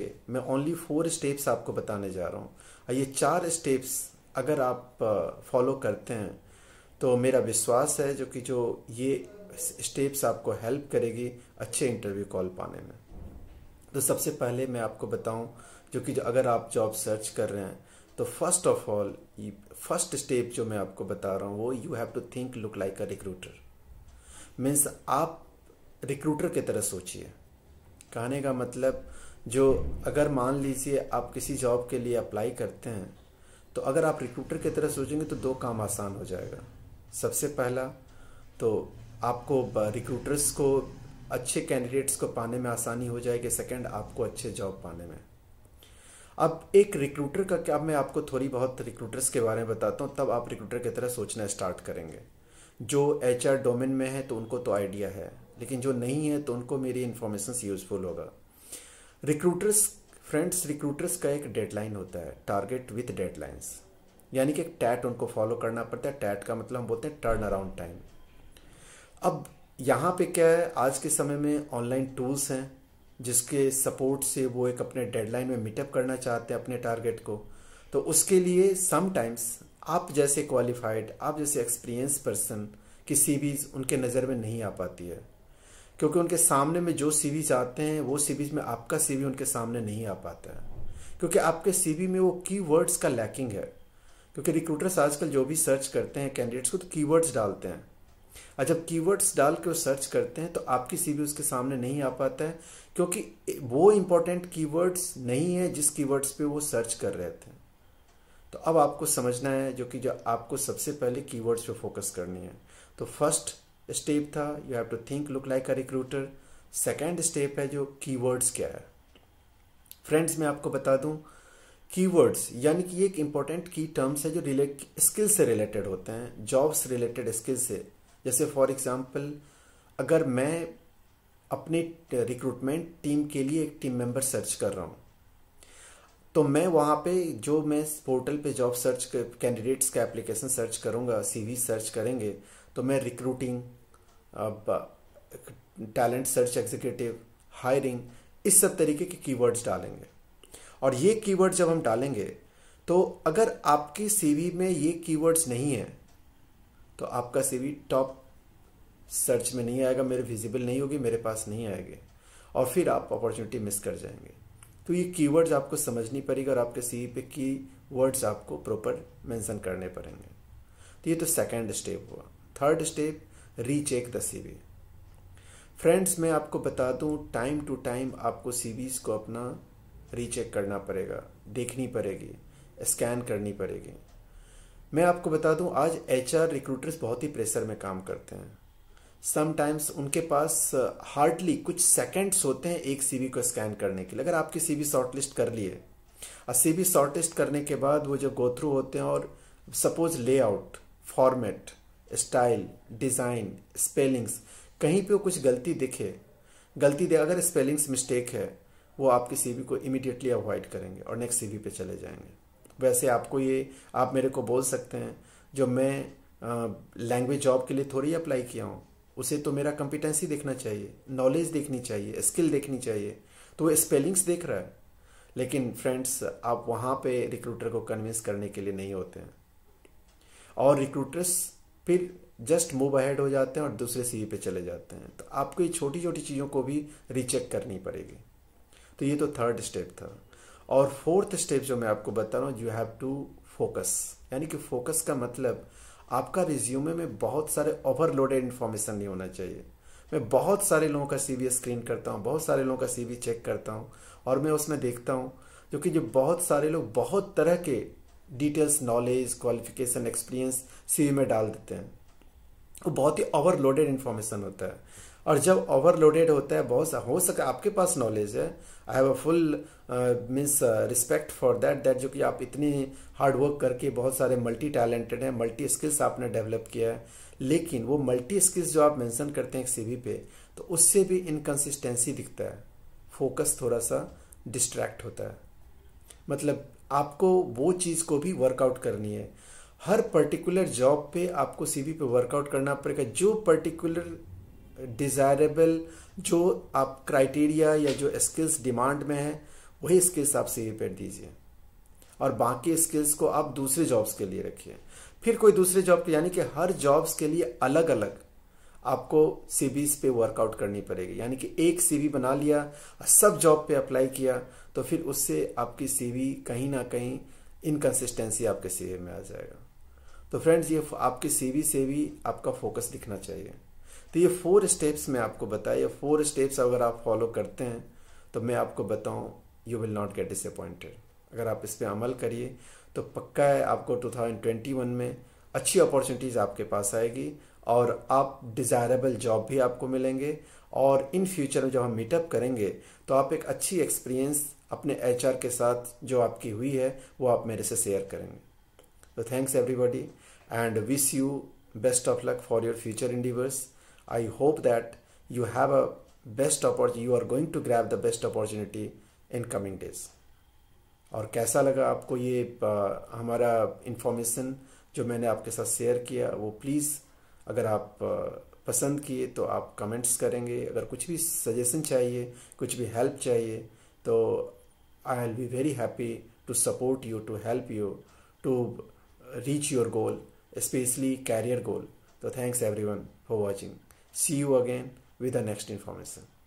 होंगे मैं only four steps आपको बताने जा रहा हूँ ये चार स्टेप्स अगर आप फॉलो करते हैं तो मेरा विश्वास है जो कि जो ये स्टेप्स आपको हेल्प करेगी अच्छे इंटरव्यू कॉल पाने में तो सबसे पहले मैं आपको बताऊं जो कि जो अगर आप जॉब सर्च कर रहे हैं तो first of all first step जो मैं आपको बता रहा हूं वो you have to think look like a recruiter means आप रिक्रूटर की तरह सोचिए कहने का मतलब जो अगर मान लीजिए आप किसी जॉब के लिए अप्लाई करते हैं तो अगर आप रिक्रूटर की तरह सोचेंगे तो दो काम आसान हो जाएगा सबसे पहला तो आपको रिक्रूटर्स को अच्छे कैंडिडेट्स को पाने में आसानी हो जाएगी सेकंड आपको अच्छे जॉब पाने में अब एक रिक्रूटर का क्या मैं आपको थोड़ी बहुत रिक्रूटर्स के बारे में बताता हूँ तब आप रिक्रूटर की तरह सोचना स्टार्ट करेंगे जो एच डोमेन में है तो उनको तो आइडिया है लेकिन जो नहीं है तो उनको मेरी इन्फॉर्मेशन यूज़फुल होगा रिक्रूटर्स फ्रेंड्स रिक्रूटर्स का एक डेडलाइन होता है टारगेट विथ डेडलाइंस यानी कि टैट उनको फॉलो करना पड़ता है टैट का मतलब हम बोलते हैं टर्न अराउंड टाइम अब यहाँ पे क्या है आज के समय में ऑनलाइन टूल्स हैं जिसके सपोर्ट से वो एक अपने डेडलाइन में मीटअप करना चाहते हैं अपने टारगेट को तो उसके लिए समटाइम्स आप जैसे क्वालिफाइड आप जैसे एक्सपीरियंस पर्सन किसी भी उनके नज़र में नहीं आ पाती है क्योंकि उनके सामने में जो सीवी आते हैं वो सीवी में आपका सीवी उनके सामने नहीं आ पाता है क्योंकि आपके सीवी में वो कीवर्ड्स का लैकिंग है क्योंकि रिक्रूटर्स आजकल जो भी सर्च करते हैं कैंडिडेट्स को तो कीवर्ड्स डालते हैं और जब कीवर्ड्स डाल के वो सर्च करते हैं तो आपकी सीवी उसके सामने नहीं आ पाता है क्योंकि वो इंपॉर्टेंट कीवर्ड्स नहीं है जिस कीवर्ड्स पे वो सर्च कर रहे थे तो अब आपको समझना है जो कि जो आपको सबसे पहले कीवर्ड्स पे फोकस करनी है तो फर्स्ट स्टेप था you have to think look like a recruiter second step है जो कीवर्ड्स क्या है फ्रेंड्स मैं आपको बता दूं कीवर्ड्स यानी कि एक इम्पॉर्टेंट की टर्म्स है जो रिलेट स्किल से रिलेटेड होते हैं जॉब्स रिलेटेड स्किल से जैसे फॉर एग्जाम्पल अगर मैं अपने रिक्रूटमेंट टीम के लिए एक टीम मेंबर सर्च कर रहा हूँ तो मैं वहाँ पे जो मैं पोर्टल पे जॉब सर्च कैंडिडेट्स का एप्लीकेशन सर्च करूँगा सीवी सर्च करेंगे तो मैं recruiting talent search executive hiring इस सब तरीके के कीवर्ड्स डालेंगे और ये कीवर्ड्स जब हम डालेंगे तो अगर आपके सीवी में ये कीवर्ड्स नहीं है तो आपका सीवी टॉप सर्च में नहीं आएगा मेरे विजिबल नहीं होगी मेरे पास नहीं आएगी और फिर आप अपॉर्चुनिटी मिस कर जाएंगे तो ये कीवर्ड्स आपको समझनी पड़ेगी और आपके सीवी पे की वर्ड्स आपको प्रॉपर मेंशन करने पड़ेंगे तो ये तो सेकेंड स्टेप हुआ third step recheck the CV friends मैं आपको बता दूं टाइम टू टाइम आपको सीवीज को अपना रीचेक करना पड़ेगा देखनी पड़ेगी स्कैन करनी पड़ेगी मैं आपको बता दूं आज एचआर रिक्रूटर्स बहुत ही प्रेशर में काम करते हैं समटाइम्स उनके पास हार्डली uh, कुछ सेकेंड्स होते हैं एक सीवी को स्कैन करने के लिए अगर आपकी सीवी शॉर्टलिस्ट कर लिए और सीवी शॉर्टलिस्ट करने के बाद वो जब गो थ्रू होते हैं और suppose layout format style design spellings कहीं पे कुछ गलती दिखे गलती दे अगर स्पेलिंग्स मिस्टेक है वो आपके सीवी को इमिडिएटली अवॉइड करेंगे और नेक्स्ट सीवी पे चले जाएंगे वैसे आपको ये आप मेरे को बोल सकते हैं जो मैं लैंग्वेज जॉब के लिए थोड़ी अप्लाई किया हूँ उसे तो मेरा कंपिटेंसी देखना चाहिए नॉलेज देखनी चाहिए स्किल देखनी चाहिए तो वो स्पेलिंग्स देख रहा है लेकिन फ्रेंड्स आप वहाँ पे रिक्रूटर को कन्विंस करने के लिए नहीं होते हैं और रिक्रूटर्स फिर जस्ट मूव अहेड हो जाते हैं और दूसरे सी पे चले जाते हैं तो आपको ये छोटी छोटी चीज़ों को भी रीचेक करनी पड़ेगी तो ये तो थर्ड स्टेप था और फोर्थ स्टेप जो मैं आपको बता रहा हूँ यू हैव टू फोकस यानी कि फोकस का मतलब आपका रिज्यूमे में बहुत सारे ओवरलोडेड इन्फॉर्मेशन नहीं होना चाहिए मैं बहुत सारे लोगों का सी स्क्रीन करता हूँ बहुत सारे लोगों का सी चेक करता हूँ और मैं उसमें देखता हूँ क्योंकि जो बहुत सारे लोग बहुत तरह के डिटेल्स नॉलेज क्वालिफिकेशन एक्सपीरियंस सी में डाल देते हैं वो बहुत ही ओवरलोडेड इन्फॉर्मेशन होता है और जब ओवरलोडेड होता है बहुत हो सके आपके पास नॉलेज है I have a full means respect for that that जो कि आप इतनी हार्ड वर्क करके बहुत सारे मल्टी टैलेंटेड हैं मल्टी स्किल्स आपने डेवलप किया है लेकिन वो मल्टी स्किल्स जो आप मेंशन करते हैं वी पे तो उससे भी इनकन्सिस्टेंसी दिखता है फोकस थोड़ा सा डिस्ट्रैक्ट होता है मतलब आपको वो चीज़ को भी वर्कआउट करनी है हर पर्टिकुलर जॉब पे आपको सीवी पे वर्कआउट करना पड़ेगा जो पर्टिकुलर डिज़ायरेबल जो आप क्राइटेरिया या जो स्किल्स डिमांड में है वही स्किल्स आप सीवी पे दीजिए और बाकी स्किल्स को आप दूसरे जॉब्स के लिए रखिए फिर कोई दूसरे जॉब यानी कि हर जॉब्स के लिए अलग अलग आपको सीबीज पे वर्कआउट करनी पड़ेगी यानी कि एक सीबी बना लिया सब जॉब पे अप्लाई किया तो फिर उससे आपकी सीबी कहीं ना कहीं इनकन्सिस्टेंसी आपके सीवी में आ जाएगा तो फ्रेंड्स ये आपके सीवी से भी आपका फोकस दिखना चाहिए तो ये फोर स्टेप्स मैं आपको बताया फोर स्टेप्स अगर आप फॉलो करते हैं तो मैं आपको बताऊं you will not get disappointed अगर आप इस पर अमल करिए तो पक्का है आपको 2021 में अच्छी अपॉर्चुनिटीज़ आपके पास आएगी और आप डिज़ायरेबल जॉब भी आपको मिलेंगे और इन फ्यूचर में जब हम मीटअप करेंगे तो आप एक अच्छी एक्सपीरियंस अपने एच के साथ जो आपकी हुई है वो आप मेरे से शेयर करेंगे तो thanks everybody and wish you best of luck for your future endeavours I hope that you have a best opportunity you are going to grab the best opportunity in coming days और कैसा लगा आपको ये आ, हमारा information जो मैंने आपके साथ शेयर किया वो प्लीज़ अगर आप पसंद किए तो आप कमेंट्स करेंगे अगर कुछ भी सजेशन चाहिए कुछ भी हेल्प चाहिए तो I will be very happy to support you to help you to reach your goal specially career goal तो thanks everyone for watching see you again with the next information